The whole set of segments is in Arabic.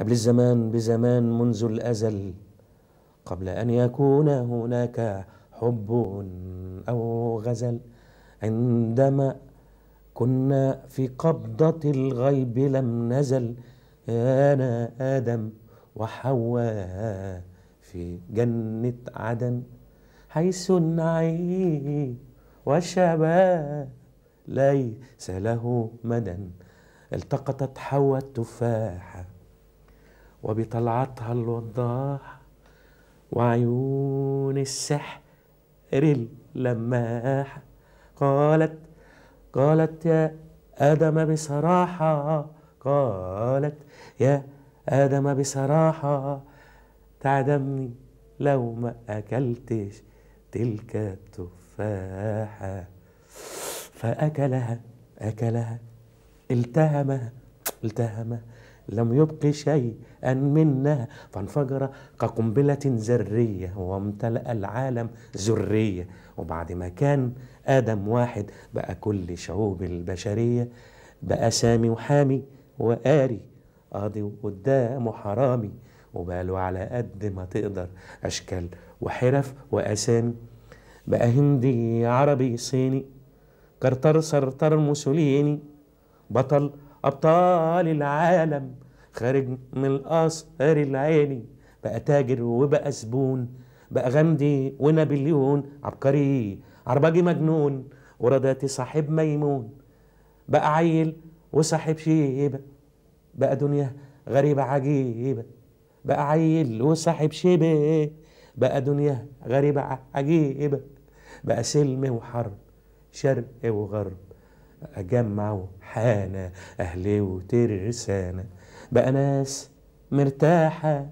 قبل الزمان بزمان منذ الأزل قبل أن يكون هناك حب أو غزل عندما كنا في قبضة الغيب لم نزل أنا آدم وحواء في جنة عدن حيث النعيم والشباب ليس له مدى التقطت حواء التفاحة وبطلعتها الوضاح وعيون السحر اللماح قالت قالت يا آدم بصراحة قالت يا آدم بصراحة تعدمني لو ما أكلتش تلك التفاحة فأكلها أكلها التهمها التهمها لم يبق شيئا منا فانفجر كقنبلة ذرية وامتلأ العالم ذرية وبعد ما كان آدم واحد بقى كل شعوب البشرية بقى سامي وحامي وقاري قاضي وقدامه حرامي وبقاله على قد ما تقدر أشكال وحرف وأسامي بقى هندي عربي صيني كرتر سرتر موسوليني بطل أبطال العالم خارج من القصر العيني بقى تاجر وبقى زبون بقى غمدي ونابليون عبقري عرباجي مجنون ورداتي صاحب ميمون بقى عيل وصاحب شيبة بقى دنيا غريبة عجيبة بقى عيل وصاحب شيبة بقى دنيا غريبة عجيبة بقى سلم وحرب شرق وغرب أجمع حانة أهلي وترسانة بقى ناس مرتاحة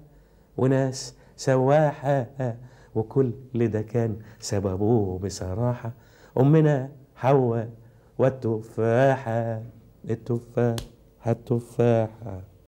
وناس سواحة وكل ده كان سببه بصراحة أمنا حواء والتفاحة التفاحة التفاحة